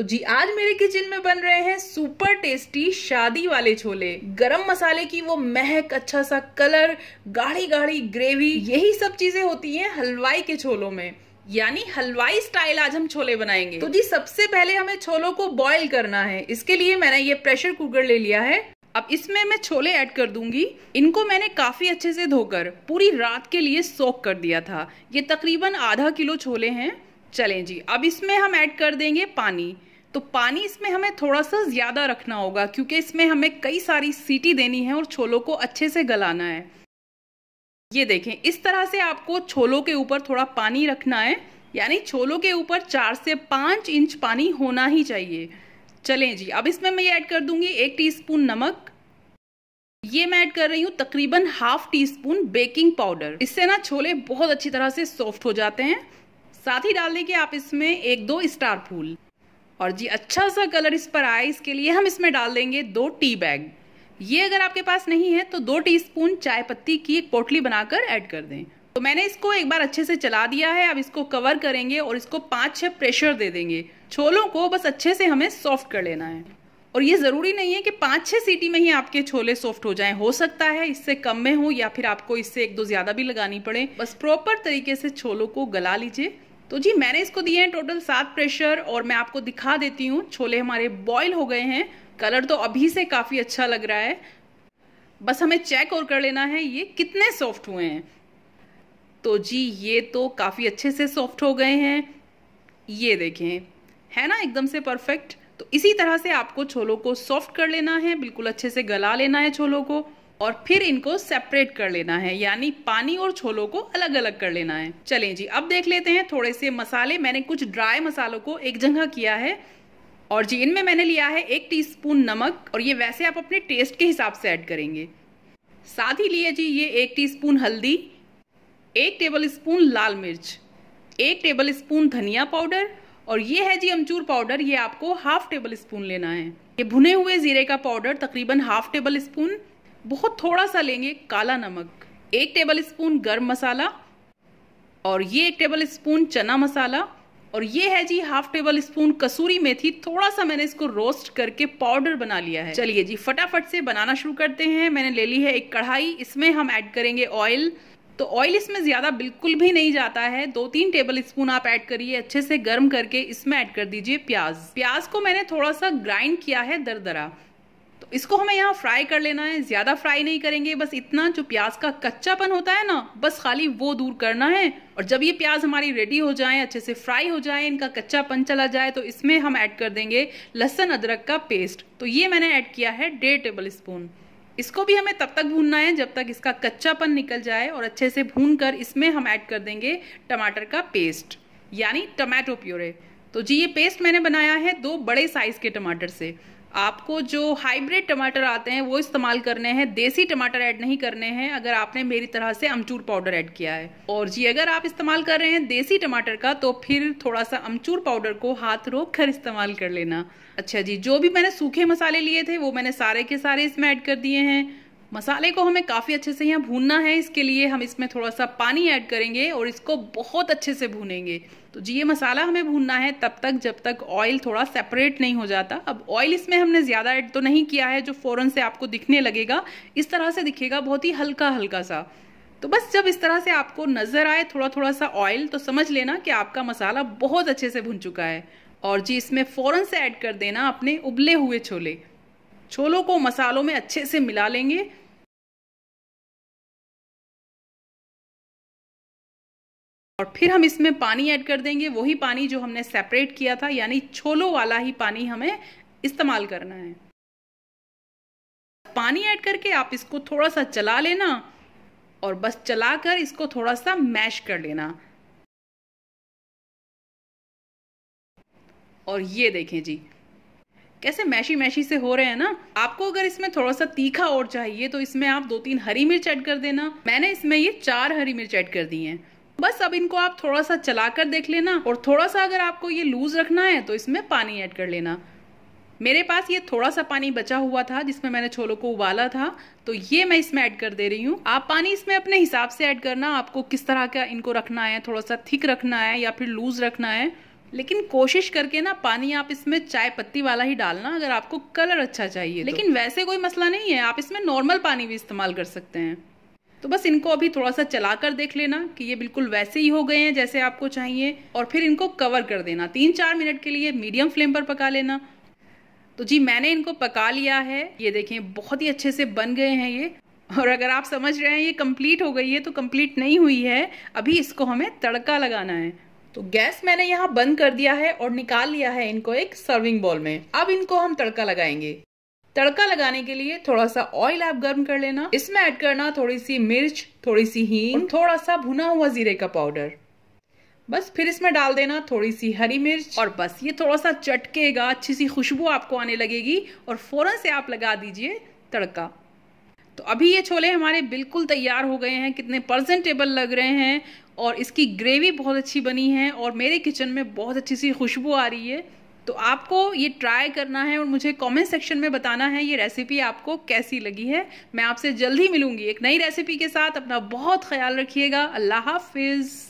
तो जी आज मेरे किचन में बन रहे हैं सुपर टेस्टी शादी वाले छोले गरम मसाले की वो महक अच्छा सा कलर गाढ़ी गाढ़ी ग्रेवी यही सब चीजें होती हैं हलवाई के छोलों में यानी हलवाई स्टाइल आज हम छोले बनाएंगे तो जी सबसे पहले हमें छोलों को बॉईल करना है इसके लिए मैंने ये प्रेशर कुकर ले लिया है अब इसमें मैं छोले ऐड कर दूंगी इनको मैंने काफ़ी अच्छे से धोकर पूरी रात के लिए सोक कर दिया था ये तकरीबन आधा किलो छोले हैं चलें जी अब इसमें हम ऐड कर देंगे पानी तो पानी इसमें हमें थोड़ा सा ज़्यादा रखना होगा क्योंकि इसमें हमें कई सारी सीटी देनी है और छोलों को अच्छे से गलाना है ये देखें इस तरह से आपको छोलों के ऊपर थोड़ा पानी रखना है यानी छोलों के ऊपर चार से पांच इंच पानी होना ही चाहिए चलें जी अब इसमें मैं ये ऐड कर दूंगी एक टीस्पून नमक ये मैं ऐड कर रही हूँ तकरीबन half teaspoon baking powder इससे ना छोले बहुत अच्छी तरह से सॉफ्ट हो जाते हैं साथ ही डाल देंगे आप इसमें एक दो स्टार फूल और जी अच्छा सा कलर इस पर आए इसके लिए हम इसमें डाल देंगे दो टी बैग ये अगर आपके पास नहीं है तो दो टीस्पून चाय पत्ती की एक पोटली बनाकर ऐड कर दें तो मैंने इसको एक बार अच्छे से चला दिया है अब इसको कवर करेंगे और इसको पाँच छः प्रेशर दे देंगे छोलों को बस अच्छे से हमें सॉफ्ट कर लेना है और ये ज़रूरी नहीं है कि पाँच छः सीटी में ही आपके छोले सॉफ्ट हो जाएं हो सकता है इससे कम में हो या फिर आपको इससे एक दो ज़्यादा भी लगानी पड़े बस प्रॉपर तरीके से छोलों को गला लीजिए तो जी मैंने इसको दिए हैं टोटल सात प्रेशर और मैं आपको दिखा देती हूँ छोले हमारे बॉयल हो गए हैं कलर तो अभी से काफ़ी अच्छा लग रहा है बस हमें चेक और कर लेना है ये कितने सॉफ्ट हुए हैं तो जी ये तो काफ़ी अच्छे से सॉफ्ट हो गए हैं ये देखें है ना एकदम से परफेक्ट तो इसी तरह से आपको छोलों को सॉफ्ट कर लेना है बिल्कुल अच्छे से गला लेना है छोलों को और फिर इनको सेपरेट कर लेना है यानी पानी और छोलों को अलग अलग कर लेना है चलें जी अब देख लेते हैं थोड़े से मसाले मैंने कुछ ड्राई मसालों को एक जगह किया है और जी इनमें मैंने लिया है एक टी नमक और ये वैसे आप अपने टेस्ट के हिसाब से ऐड करेंगे साथ ही लिए जी ये एक टी हल्दी एक टेबल स्पून लाल मिर्च एक टेबल स्पून धनिया पाउडर और ये है जी अमचूर पाउडर ये आपको हाफ टेबल स्पून लेना है ये भुने हुए जीरे का पाउडर तकरीबन हाफ टेबल स्पून बहुत थोड़ा सा लेंगे काला नमक एक टेबल स्पून गर्म मसाला और ये एक टेबल स्पून चना मसाला और ये है जी हाफ टेबल स्पून कसूरी मेथी थोड़ा सा मैंने इसको रोस्ट करके पाउडर बना लिया है चलिए जी फटाफट से बनाना शुरू करते हैं मैंने ले ली है एक कढ़ाई इसमें हम ऐड करेंगे ऑयल तो ऑयल इसमें ज़्यादा बिल्कुल भी नहीं जाता है दो तीन टेबल स्पून आप ऐड करिए अच्छे से गर्म करके इसमें ऐड कर दीजिए प्याज प्याज को मैंने थोड़ा सा ग्राइंड किया है दरा तो इसको हमें यहाँ फ्राई कर लेना है ज़्यादा फ्राई नहीं करेंगे बस इतना जो प्याज का कच्चापन होता है ना बस खाली वो दूर करना है और जब ये प्याज हमारी रेडी हो जाए अच्छे से फ्राई हो जाए इनका कच्चापन चला जाए तो इसमें हम ऐड कर देंगे लहसन अदरक का पेस्ट तो ये मैंने ऐड किया है डेढ़ टेबल स्पून इसको भी हमें तब तक भूनना है जब तक इसका कच्चापन निकल जाए और अच्छे से भून कर इसमें हम ऐड कर देंगे टमाटर का पेस्ट यानी टमाटो प्योरे तो जी ये पेस्ट मैंने बनाया है दो बड़े साइज़ के टमाटर से आपको जो हाइब्रिड टमाटर आते हैं वो इस्तेमाल करने हैं देसी टमाटर ऐड नहीं करने हैं अगर आपने मेरी तरह से अमचूर पाउडर ऐड किया है और जी अगर आप इस्तेमाल कर रहे हैं देसी टमाटर का तो फिर थोड़ा सा अमचूर पाउडर को हाथ रोक कर इस्तेमाल कर लेना अच्छा जी जो भी मैंने सूखे मसाले लिए थे वो मैंने सारे के सारे इसमें ऐड कर दिए हैं मसाले को हमें काफ़ी अच्छे से यहाँ भूनना है इसके लिए हम इसमें थोड़ा सा पानी ऐड करेंगे और इसको बहुत अच्छे से भूनेंगे तो जी ये मसाला हमें भूनना है तब तक जब तक ऑयल थोड़ा सेपरेट नहीं हो जाता अब ऑयल इसमें हमने ज़्यादा ऐड तो नहीं किया है जो फ़ौरन से आपको दिखने लगेगा इस तरह से दिखेगा बहुत ही हल्का हल्का सा तो बस जब इस तरह से आपको नज़र आए थोड़ा थोड़ा सा ऑयल तो समझ लेना कि आपका मसाला बहुत अच्छे से भुन चुका है और जी इसमें फ़ौरन से ऐड कर देना अपने उबले हुए छोले छोलों को मसालों में अच्छे से मिला लेंगे और फिर हम इसमें पानी ऐड कर देंगे वही पानी जो हमने सेपरेट किया था यानी छोलों वाला ही पानी हमें इस्तेमाल करना है पानी ऐड करके आप इसको थोड़ा सा चला लेना और बस चलाकर इसको थोड़ा सा मैश कर लेना और ये देखें जी कैसे मैशी मैशी से हो रहे हैं ना आपको अगर इसमें थोड़ा सा तीखा और चाहिए तो इसमें आप दो तीन हरी मिर्च ऐड कर देना मैंने इसमें ये चार हरी मिर्च ऐड कर दी हैं बस अब इनको आप थोड़ा सा चलाकर देख लेना और थोड़ा सा अगर आपको ये लूज रखना है तो इसमें पानी ऐड कर लेना मेरे पास ये थोड़ा सा पानी बचा हुआ था जिसमें मैंने छोलों को उबाला था तो ये मैं इसमें ऐड कर दे रही हूँ आप पानी इसमें अपने हिसाब से ऐड करना आपको किस तरह का इनको रखना है थोड़ा सा थिक रखना है या फिर लूज रखना है लेकिन कोशिश करके ना पानी आप इसमें चाय पत्ती वाला ही डालना अगर आपको कलर अच्छा चाहिए तो। लेकिन तो। वैसे कोई मसला नहीं है आप इसमें नॉर्मल पानी भी इस्तेमाल कर सकते हैं तो बस इनको अभी थोड़ा सा चला कर देख लेना कि ये बिल्कुल वैसे ही हो गए हैं जैसे आपको चाहिए और फिर इनको कवर कर देना तीन चार मिनट के लिए मीडियम फ्लेम पर पका लेना तो जी मैंने इनको पका लिया है ये देखें बहुत ही अच्छे से बन गए हैं ये और अगर आप समझ रहे हैं ये कंप्लीट हो गई है तो कंप्लीट नहीं हुई है अभी इसको हमें तड़का लगाना है तो गैस मैंने यहाँ बंद कर दिया है और निकाल लिया है इनको एक सर्विंग बॉल में अब इनको हम तड़का लगाएंगे तड़का लगाने के लिए थोड़ा सा ऑयल आप गर्म कर लेना इसमें ऐड करना थोड़ी सी मिर्च थोड़ी सी हींग थोड़ा सा भुना हुआ जीरे का पाउडर बस फिर इसमें डाल देना थोड़ी सी हरी मिर्च और बस ये थोड़ा सा चटकेगा अच्छी सी खुशबू आपको आने लगेगी और फ़ौरन से आप लगा दीजिए तड़का तो अभी ये छोले हमारे बिल्कुल तैयार हो गए हैं कितने प्रजेंटेबल लग रहे हैं और इसकी ग्रेवी बहुत अच्छी बनी है और मेरे किचन में बहुत अच्छी सी खुशबू आ रही है तो आपको ये ट्राई करना है और मुझे कमेंट सेक्शन में बताना है ये रेसिपी आपको कैसी लगी है मैं आपसे जल्द ही मिलूंगी एक नई रेसिपी के साथ अपना बहुत ख्याल रखिएगा अल्लाह हाफिज़